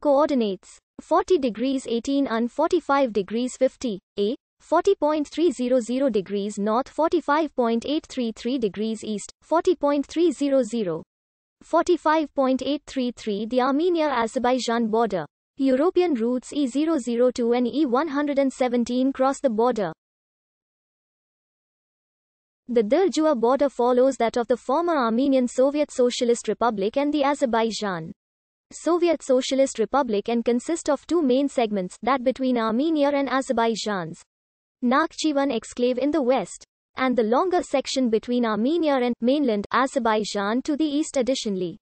Coordinates 40 degrees 18 and 45 degrees 50, A, 40.300 degrees north 45.833 degrees east 40.300 45.833 the Armenia Azerbaijan border European routes E002 and E117 cross the border The Derjua border follows that of the former Armenian Soviet Socialist Republic and the Azerbaijan Soviet Socialist Republic and consist of two main segments, that between Armenia and Azerbaijan's Nakhchivan exclave in the west, and the longer section between Armenia and mainland Azerbaijan to the east additionally.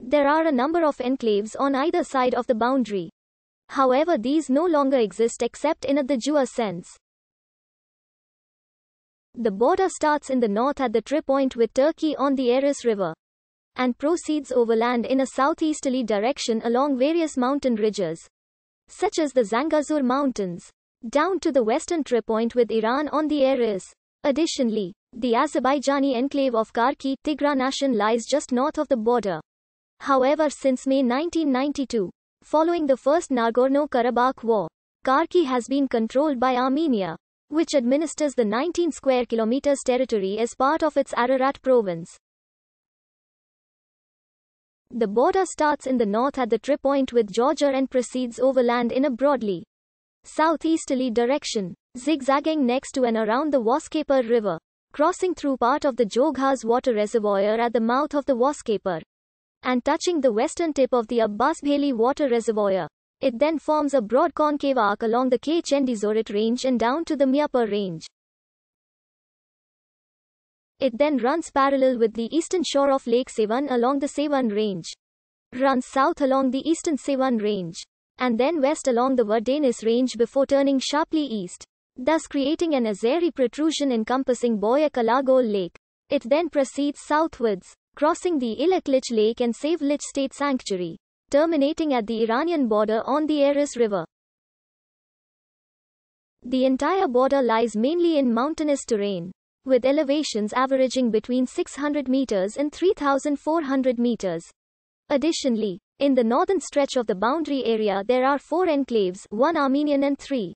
There are a number of enclaves on either side of the boundary. However these no longer exist except in a the Jua sense. The border starts in the north at the Tripoint with Turkey on the Eris River and proceeds overland in a southeasterly direction along various mountain ridges, such as the Zangazur Mountains, down to the western tripoint with Iran on the air is. Additionally, the Azerbaijani enclave of Karki Nation lies just north of the border. However, since May 1992, following the First Nagorno-Karabakh War, Karki has been controlled by Armenia, which administers the 19 square kilometers territory as part of its Ararat province. The border starts in the north at the tripoint with Georgia and proceeds overland in a broadly southeasterly direction, zigzagging next to and around the Waskaper River, crossing through part of the Joghas water reservoir at the mouth of the Waskaper, and touching the western tip of the Abbasbheli water reservoir. It then forms a broad concave arc along the K. Chendizorit range and down to the Miapur range. It then runs parallel with the eastern shore of Lake Sevan along the Sevan Range, runs south along the eastern Sevan Range, and then west along the Vardanis Range before turning sharply east, thus creating an Azeri protrusion encompassing Boyakalagol Lake. It then proceeds southwards, crossing the Ilaklich Lake and Savlich State Sanctuary, terminating at the Iranian border on the Aras River. The entire border lies mainly in mountainous terrain with elevations averaging between 600 meters and 3,400 meters. Additionally, in the northern stretch of the boundary area there are four enclaves, one Armenian and three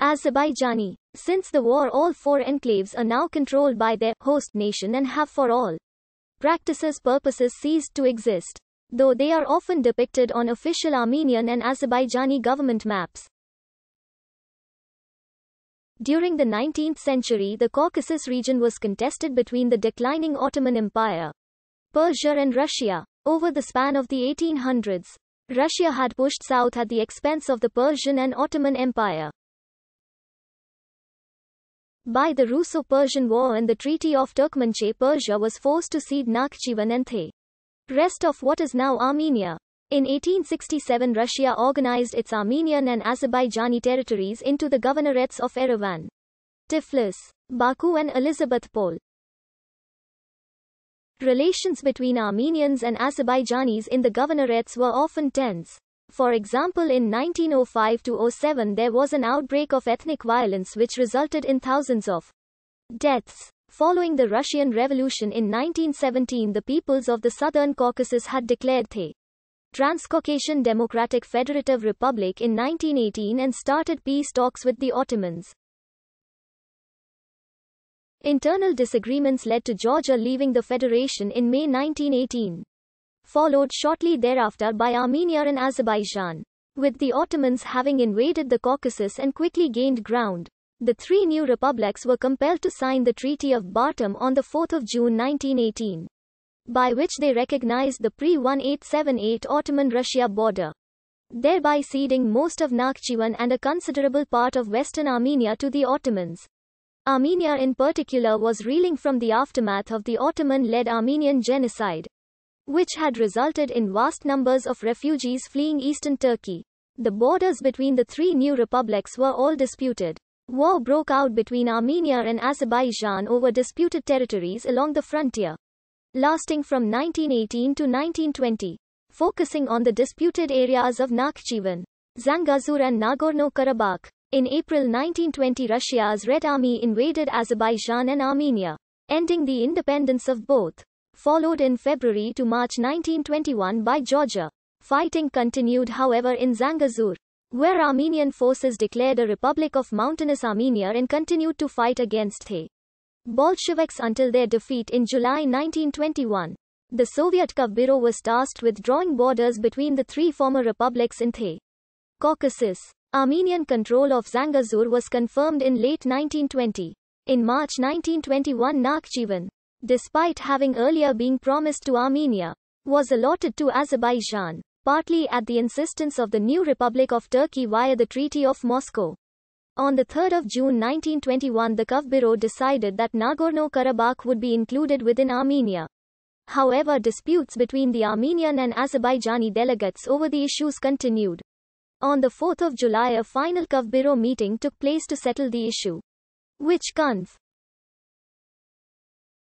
Azerbaijani. Since the war all four enclaves are now controlled by their host nation and have for all practices purposes ceased to exist. Though they are often depicted on official Armenian and Azerbaijani government maps. During the 19th century, the Caucasus region was contested between the declining Ottoman Empire, Persia, and Russia. Over the span of the 1800s, Russia had pushed south at the expense of the Persian and Ottoman Empire. By the Russo-Persian War and the Treaty of Turkmenchay Persia was forced to cede Nakhchivan and the rest of what is now Armenia. In 1867 Russia organized its Armenian and Azerbaijani territories into the governorates of Erivan, Tiflis, Baku and Elizabethpol. Relations between Armenians and Azerbaijanis in the governorates were often tense. For example in 1905-07 there was an outbreak of ethnic violence which resulted in thousands of deaths. Following the Russian Revolution in 1917 the peoples of the Southern Caucasus had declared they Transcaucasian Democratic Federative Republic in 1918 and started peace talks with the Ottomans. Internal disagreements led to Georgia leaving the Federation in May 1918, followed shortly thereafter by Armenia and Azerbaijan. With the Ottomans having invaded the Caucasus and quickly gained ground, the three new republics were compelled to sign the Treaty of Bartram on 4 June 1918 by which they recognized the pre-1878 Ottoman-Russia border, thereby ceding most of Nakhchivan and a considerable part of western Armenia to the Ottomans. Armenia in particular was reeling from the aftermath of the Ottoman-led Armenian genocide, which had resulted in vast numbers of refugees fleeing eastern Turkey. The borders between the three new republics were all disputed. War broke out between Armenia and Azerbaijan over disputed territories along the frontier lasting from 1918 to 1920, focusing on the disputed areas of Nakhchivan, Zangazur and Nagorno-Karabakh. In April 1920 Russia's Red Army invaded Azerbaijan and Armenia, ending the independence of both, followed in February to March 1921 by Georgia. Fighting continued however in Zangazur, where Armenian forces declared a Republic of Mountainous Armenia and continued to fight against the Bolsheviks until their defeat in July 1921. The Sovietka Bureau was tasked with drawing borders between the three former republics in the Caucasus. Armenian control of Zangazur was confirmed in late 1920. In March 1921 Nakhchivan, despite having earlier been promised to Armenia, was allotted to Azerbaijan, partly at the insistence of the new Republic of Turkey via the Treaty of Moscow. On 3 June 1921 the Kuvbüro decided that Nagorno-Karabakh would be included within Armenia. However disputes between the Armenian and Azerbaijani delegates over the issues continued. On 4 July a final Kuvbüro meeting took place to settle the issue. Which Conf.